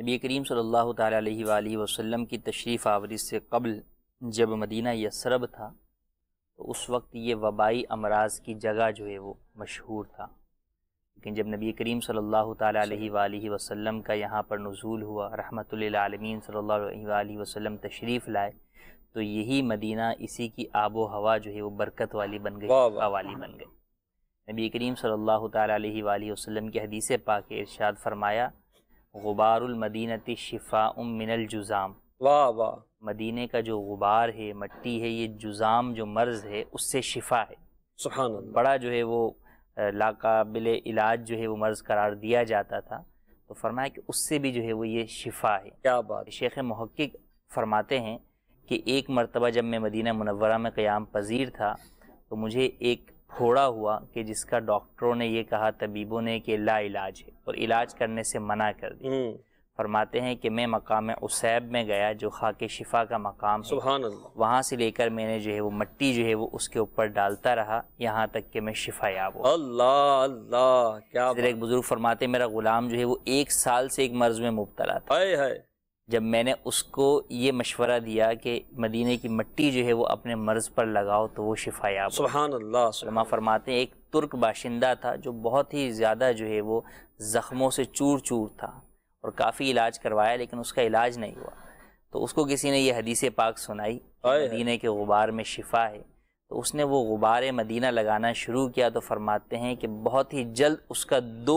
नबी करीम सल्लल्लाहु अलैहि वसल्लम की तशरीफ़ आवरी से कबल जब मदीना यसरब था तो उस वक्त ये वबाई अमराज की जगह जो है वो मशहूर था लेकिन जब नबी करीम सल्लल्लाहु अलैहि वसल्लम का यहाँ पर नज़ूल हुआ रहमतुल्लामीन सल्लल्लाहु अलैहि तशरीफ़ लाए तो यही मदीना इसी की आबो हवा जो है वो बरकत वाली बन गई वाली बन गई नबी करीम सल्लल्लाहु अलैहि वसल्लम की हदीसे पाक इरशाद फरमाया गुबारमदीनती शिफा उमिनल जुज़ाम वाह वाह मदीने का जो गुबार है मट्टी है ये जुज़ाम जो मर्ज़ है उससे शिफा है सुहान बड़ा जो है वो लाकाबिल इलाज जो है वो मर्ज़ करार दिया जाता था तो फरमाया कि उससे भी जो है वो ये शिफा है क्या बात शेख महक्क फरमाते हैं कि एक मरतबा जब मैं मदीना मनवरा में क़याम पजीर था तो मुझे एक फोड़ा हुआ कि जिसका डॉक्टरों ने ये कहा तबीबों ने कि ला इलाज है और इलाज करने से मना कर दिया हम्म। फरमाते हैं कि मैं मकाम उसैब में गया जो खाक शिफा का मकाम वहाँ से लेकर मैंने जो है वो मट्टी जो है वो उसके ऊपर डालता रहा यहाँ तक कि मैं शिफा याब अल्लाह अल्लाह क्या एक बुजुर्ग फरमाते मेरा गुलाम जो है वो एक साल से एक मर्ज में मुबतला था है है। जब मैंने उसको ये मशवरा दिया कि मदीने की मिट्टी जो है वो अपने मर्ज़ पर लगाओ तो वो शिफा याब सुबहान अल्लाह फरमाते हैं एक तुर्क बाशिंदा था जो बहुत ही ज़्यादा जो है वो ज़ख्मों से चूर चूर था और काफ़ी इलाज करवाया लेकिन उसका इलाज नहीं हुआ तो उसको किसी ने यह हदीस पाक सुनाई मदीने के गुबार में शिफा है तो उसने वो गुबार मदीना लगाना शुरू किया तो फरमाते हैं कि बहुत ही जल्द उसका दो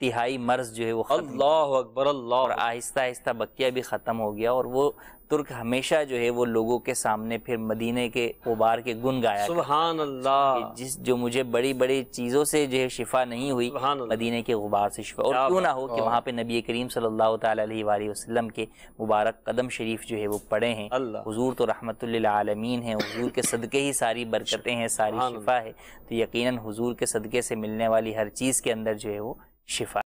तिहाई मर्ज जो है वो अल्लाह अकबर अल्लाह और आहिस्ता आहिस्ता बकिया भी ख़त्म हो गया और वो तुर्क हमेशा जो है वो लोगों के सामने फिर मदीने के उबार के गुन गाया सुबहान अल्लाह जिस जो मुझे बड़ी बड़ी चीज़ों से जो है शिफा नहीं हुई मदीने के गुबार से शिफा और क्यों ना हो कि वहाँ पे नबी करीम सल्लल्लाहु अलैहि वसल्लम के मुबारक कदम शरीफ जो है वो पड़े हैं हुजूर तो रहमत आलमीन है हुजूर के सदक़े ही सारी बरकतें हैं सारी शिफा है तो यकीनन हुजूर के सदक़े से मिलने वाली हर चीज़ के अंदर जो है वो шифа.